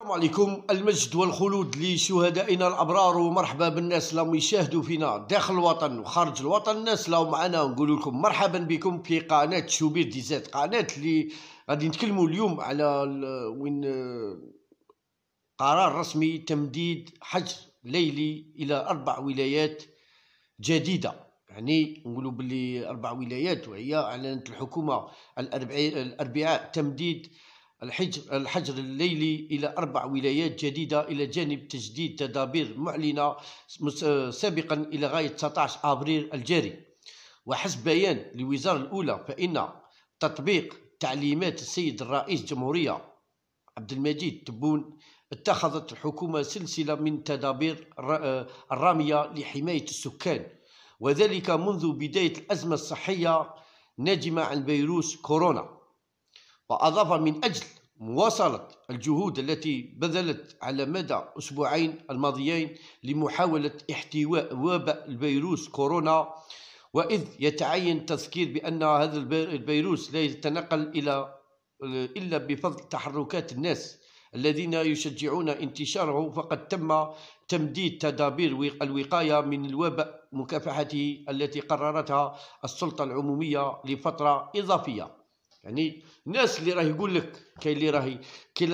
السلام عليكم المجد والخلود لشهدائنا الابرار ومرحبا بالناس اللي يشاهدوا فينا داخل الوطن وخارج الوطن الناس اللي معنا نقول لكم مرحبا بكم في قناه شوبير ديزات قناه اللي غادي نتكلموا اليوم على وين قرار رسمي تمديد حجر ليلي الى اربع ولايات جديده يعني نقولوا بلي اربع ولايات وهي اعلنت الحكومه الاربعاء تمديد الحجر, الحجر الليلي إلى أربع ولايات جديدة إلى جانب تجديد تدابير معلنة سابقا إلى غاية 19 أبريل الجاري وحسب بيان لوزارة الأولى فإن تطبيق تعليمات السيد الرئيس الجمهورية عبد المجيد تبون اتخذت الحكومة سلسلة من تدابير الرامية لحماية السكان وذلك منذ بداية الأزمة الصحية ناجمة عن فيروس كورونا وأضاف من أجل مواصلة الجهود التي بذلت على مدى أسبوعين الماضيين لمحاولة احتواء وباء الفيروس كورونا وإذ يتعين تذكير بأن هذا الفيروس لا يتنقل إلى إلا بفضل تحركات الناس الذين يشجعون انتشاره فقد تم تمديد تدابير الوقاية من الوباء مكافحته التي قررتها السلطة العمومية لفترة إضافية يعني الناس اللي راه يقول لك كاين اللي راه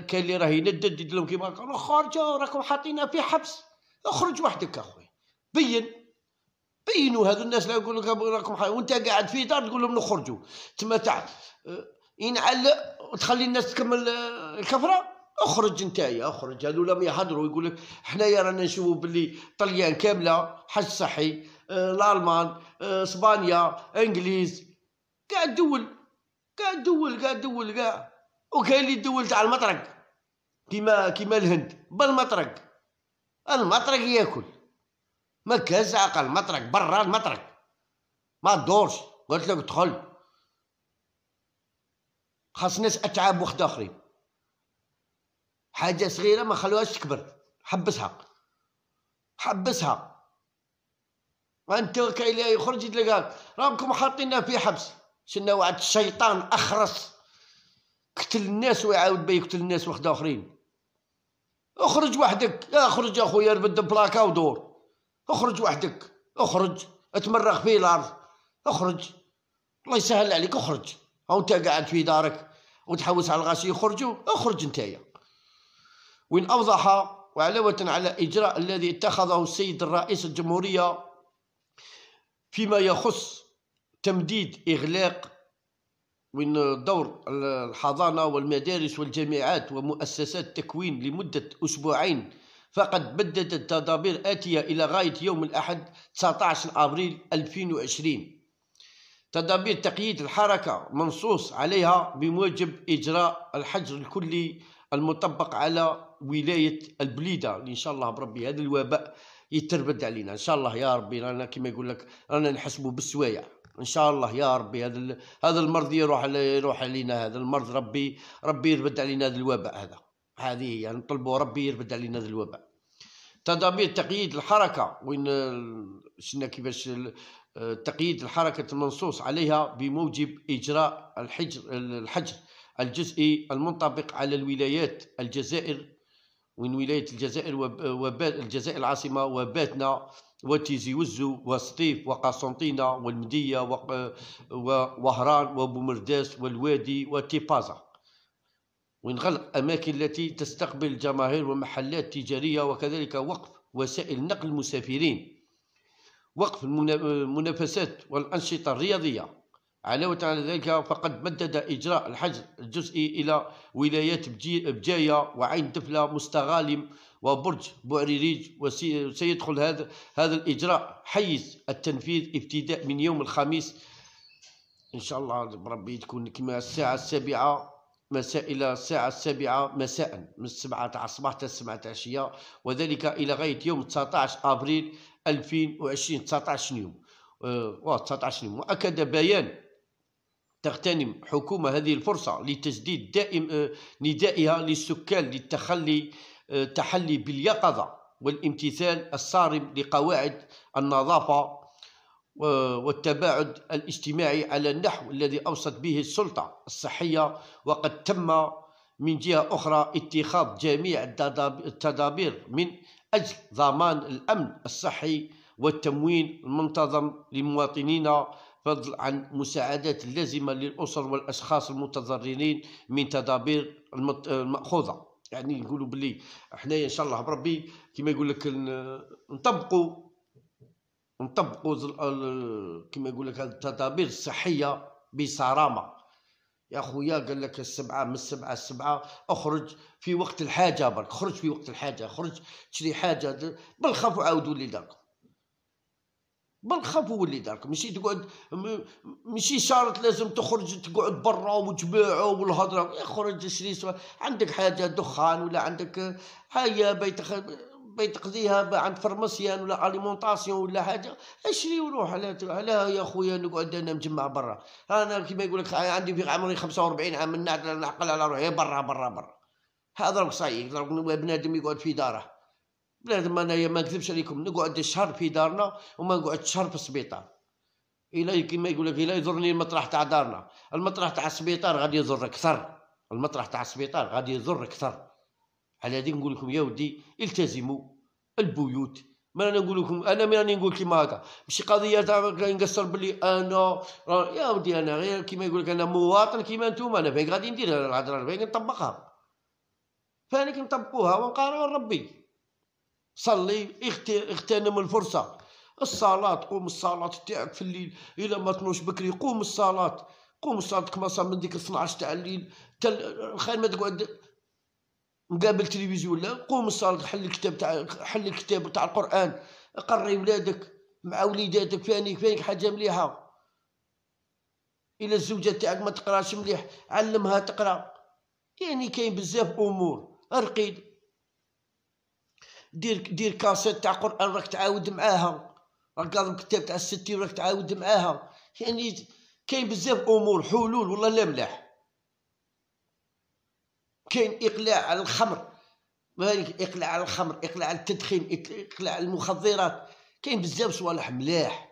كاين اللي راه يندد يدير لهم كيما قالوا خرجوا راكم حاطينا في حبس اخرج وحدك اخويا بين بينوا هذو الناس اللي يقول لك راكم وانت قاعد في دار تقول لهم نخرجوا تما تاع أه، ينعلق وتخلي الناس تكمل أه، الكفره اخرج انت يا اخرج هذو لم يهضروا يقول لك حنايا رانا نشوفوا باللي طليان كامله حج صحي أه، الالمان اسبانيا انجليز كاع الدول كاع دول كاع دول كاع وكاين اللي دول تاع المطرق كيما كيما الهند بالمطرق المطرق ياكل ما كاز عقل المطرق برا المطرق ما دورش قلت لك دخل خاص ناس اتعاب وحد اخرين حاجه صغيره ما خلوهاش تكبر حبسها حبسها انت كاين اللي يخرج يتلقى راكم حاطيننا في حبس شنا واحد الشيطان اخرس قتل الناس ويعاود بيه يقتل الناس واحد اخرين اخرج وحدك يا اخرج يا خويا ربد بلاكا ودور اخرج وحدك اخرج اتمرغ في الارض اخرج الله يسهل عليك اخرج او انت قاعد في دارك وتحوس على الغاشي يخرجوا اخرج نتايا وين أوضح وعلاوة على إجراء الذي اتخذه السيد الرئيس الجمهورية فيما يخص تمديد إغلاق وين دور الحضانة والمدارس والجامعات ومؤسسات التكوين لمدة أسبوعين فقد بددت تدابير آتية إلى غاية يوم الأحد 19 أبريل 2020 تدابير تقييد الحركة منصوص عليها بموجب إجراء الحجر الكلي المطبق على ولاية البليدة إن شاء الله بربي هذا الوباء يتربد علينا إن شاء الله يا ربي رانا كما يقول لك رانا نحسبه بالسوايع ان شاء الله يا ربي هذا هذا المرض يروح يروح علينا هذا المرض ربي ربي يرد علينا هذا الوباء هذا هذه هي يعني نطلبوا ربي يرد علينا هذا الوباء تدابير تقييد الحركه وين شفنا كيفاش تقييد الحركه المنصوص عليها بموجب اجراء الحجر الحجر الجزئي المنطبق على الولايات الجزائر وين ولايه الجزائر وبات الجزائر العاصمه وباتنا وتيزي وزو وسطيف وقسنطينة والمدية ووهران وبومرداس والوادي وتيبازا ونغلق أماكن التي تستقبل جماهير ومحلات تجارية وكذلك وقف وسائل نقل المسافرين وقف المنافسات والأنشطة الرياضية علاوة على ذلك فقد مدد إجراء الحجر الجزئي إلى ولايات بجاية وعين دفلة مستغالم وبرج بوعريريج وسيدخل هذا هذا الإجراء حيز التنفيذ ابتداء من يوم الخميس إن شاء الله بربي تكون كما الساعة السابعة مساء إلى الساعة السابعة مساء من السبعة تاع الصباح حتى السبعة تاع العشية وذلك إلى غاية يوم 19 أبريل 2020 19 يوم أه، و 19 يوم وأكد بيان تغتنم حكومة هذه الفرصة لتجديد دائم آه، ندائها للسكان للتخلي آه، تحلي باليقظة والامتثال الصارم لقواعد النظافة والتباعد الاجتماعي على النحو الذي أوصت به السلطة الصحية وقد تم من جهة أخرى اتخاذ جميع التدابير من أجل ضمان الأمن الصحي والتموين المنتظم لمواطنينا فضل عن مساعدات اللازمة للأسر والأشخاص المتضررين من تدابير المأخوذة يعني نقولوا بلي حنايا ان شاء الله بربي كما يقول لك نطبقوا نطبقوا كما يقول لك التدابير الصحيه بصرامه يا خويا قال لك السبعه من السبعه السبعه اخرج في وقت الحاجه برك خرج في وقت الحاجه خرج تشري حاجه بالخف وعاودوا لي دارك بالخف ولي دارك ماشي تقعد ماشي شرط لازم تخرج تقعد برا وتبيعو والهضره يخرج شري عندك حاجه دخان ولا عندك هيا بيت بيتقضيها عند فرماسيان ولا اليمونطاسيون ولا حاجه اشري وروح على على يا خويا نقعد انا مجمع برا انا كيما يقول لك عندي في عمري 45 عام نعقل على روحي برا برا برا هذا راك صايي بنادم يقعد في داره بلاد انايا ما نكذبش عليكم نقعد شهر في دارنا وما نقعد شهر في السبيطار الا كيما يقول لك الا يضرني المطرح تاع دارنا المطرح تاع السبيطار غادي يضر اكثر المطرح تاع السبيطار غادي يضر اكثر على هذيك نقول لكم يا ودي التزموا البيوت ما انا نقول لكم انا ما راني نقول كيما هكا ماشي قضيه تاع نقصر بلي انا يا ودي انا غير كيما يقول لك انا مواطن كيما نتوما انا فين غادي ندير الهضره فين نطبقها فانا كنطبقوها ونقارن ربي صلي اغتنم الفرصة الصلاة قوم الصلاة تاعك في الليل إلا ما تنوش بكري قوم الصلاة قوم الصلاة كما صار من ديك 12 تاع الليل تل خير ما تقعد مقابل تلفزيون لا قوم الصلاة حل الكتاب تاع حل الكتاب تاع القرآن قري ولادك مع وليداتك فانيك فانيك حاجة مليحة إلا الزوجة تاعك ما تقراش مليح علمها تقرا يعني كاين بزاف أمور رقيد دير دير كاسيت تاع قران راك تعاود معاها راك قادم كتاب تاع الستين راك تعاود معاها يعني كاين بزاف امور حلول والله لا ملاح كاين اقلاع على الخمر مالك اقلاع على الخمر اقلاع على التدخين اقلاع على المخدرات كاين بزاف صوالح ملاح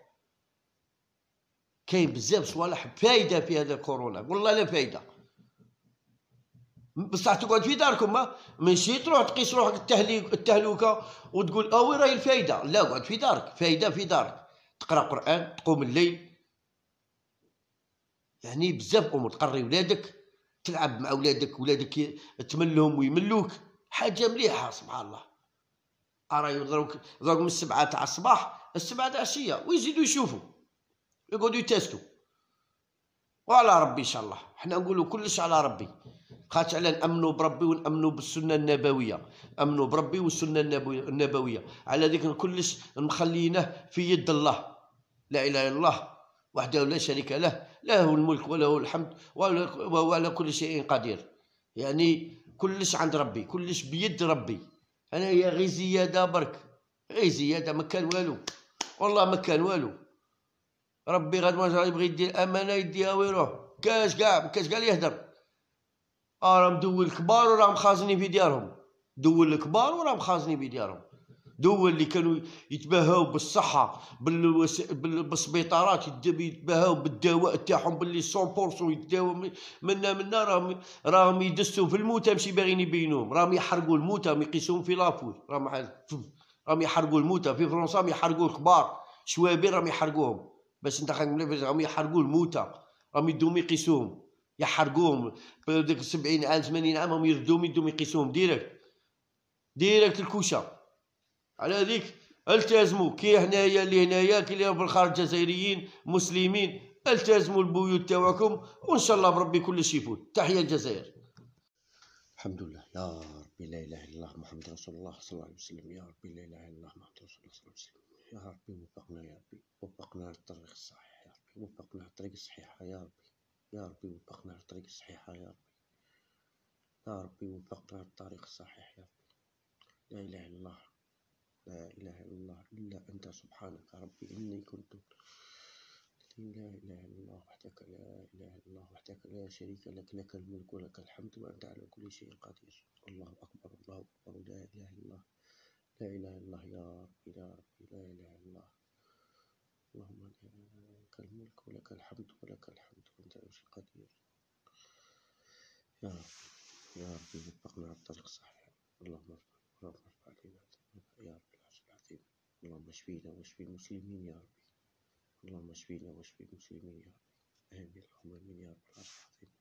كاين بزاف صوالح فايده في هذا الكورونا والله لا فايده بصح تقعد في داركم ما ماشي تروح تقيس روحك التهليك التهلوكه وتقول اه وين راهي الفايده لا اقعد في دارك فايده في دارك تقرا قران تقوم الليل يعني بزاف امور تقري ولادك تلعب مع ولادك ولادك تملهم ويملوك حاجه مليحه سبحان الله ارى يضربك ضرب من السبعه تاع الصباح السبعه تاع العشيه ويزيدوا يشوفوا يقعدوا يتاستوا وعلى ربي ان شاء الله حنا نقولوا كلش على ربي بقات على نامنوا بربي ونامنوا بالسنه النبويه امنوا بربي والسنه النبويه على ذيك كلش مخليناه في يد الله لا اله الا الله وحده لا شريك له له الملك وله الحمد وهو على كل شيء قدير يعني كلش عند ربي كلش بيد ربي انا هي غير زياده برك غير زياده ما كان والو والله ما كان والو ربي غدوه يبغي يدي الامانه يديها ويروح كاش كاع كاش كاع يهدر اه دول مدول الكبار وراهم مخازني في ديارهم دول الكبار وراهم خازني في ديارهم دول اللي كانوا يتباهاو بالصحه بالوس... بالسبيطارات يتباهاو بالدواء تاعهم باللي 100% يتداوى منا منا راهم راهم يدسوا في الموتى ماشي باغيين يبينوهم راهم يحرقوا الموتى يقيسوهم في لابوي راهم راهم يحرقوا الموتى في فرنسا راهم يحرقوا الكبار شوابير راهم يحرقوهم باش انت راهم يحرقوا الموتى راهم يدوم يقيسوهم يحرقوهم ديك 70 عام 80 عام هم يردوهم يدوهم يقيسوهم ديريكت ديريكت الكوشه على هذيك التزموا كي هنايا اللي هنايا كي اللي بالخارج جزائريين مسلمين التزموا البيوت تاعكم وان شاء الله بربي كل شيء يفوت تحيه الجزائر الحمد لله يا ربي لا اله الا الله محمد رسول الله صلى الله عليه وسلم يا ربي لا اله الا الله محمد رسول الله صلى الله عليه وسلم يا ربي وفقنا يا ربي وفقنا للطريق الصحيح يا ربي وفقنا للطريق الصحيحه يا ربي يا ربي وفقنا للطريق الصحيحة يا ربي يا ربي وفقنا للطريق الصحيح يا ربي لا إله إلا الله لا إله إلا الله إلا أنت سبحانك ربي إني كنت لا إله إلا الله وحدك لا إله إلا الله وحدك لا شريك لك لك الملك ولك الحمد وأنت على كل شيء قدير الله أكبر الله أكبر لا إله إلا الله لا إله إلا الله يا ربي يا ربي لا إله إلا الله اللهم لك الملك ولك الحمد ولك الحمد يا رب يا رب وفقنا على الطريق الصحيح اللهم ارفع اللهم ارفع علينا يا رب العرش العظيم اللهم اشفينا واشفي المسلمين يا رب اللهم اشفينا واشفي المسلمين يا رب امين اللهم يا رب العرش العظيم